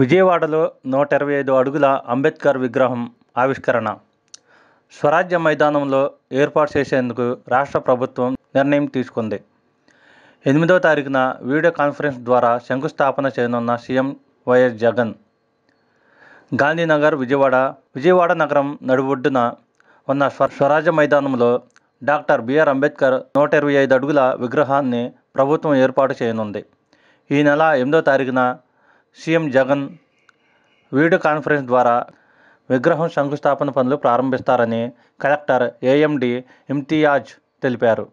విజయవాడలో నూట ఇరవై ఐదు అడుగుల అంబేద్కర్ విగ్రహం ఆవిష్కరణ స్వరాజ్య మైదానంలో ఏర్పాటు చేసేందుకు రాష్ట్ర ప్రభుత్వం నిర్ణయం తీసుకుంది ఎనిమిదో తారీఖున వీడియో కాన్ఫరెన్స్ ద్వారా శంకుస్థాపన చేయనున్న సీఎం వైఎస్ జగన్ గాంధీనగర్ విజయవాడ విజయవాడ నగరం నడిబొడ్డున ఉన్న స్వరాజ్య మైదానంలో డాక్టర్ బిఆర్ అంబేద్కర్ నూట ఇరవై ఐదు అడుగుల విగ్రహాన్ని ప్రభుత్వం ఏర్పాటు చేయనుంది ఈ నెల ఎనిమిదో తారీఖున సీఎం జగన్ వీడియో కాన్ఫరెన్స్ ద్వారా విగ్రహం శంకుస్థాపన పనులు ప్రారంభిస్తారని కలెక్టర్ ఏఎండి ఇమ్తియాజ్ తెలిపారు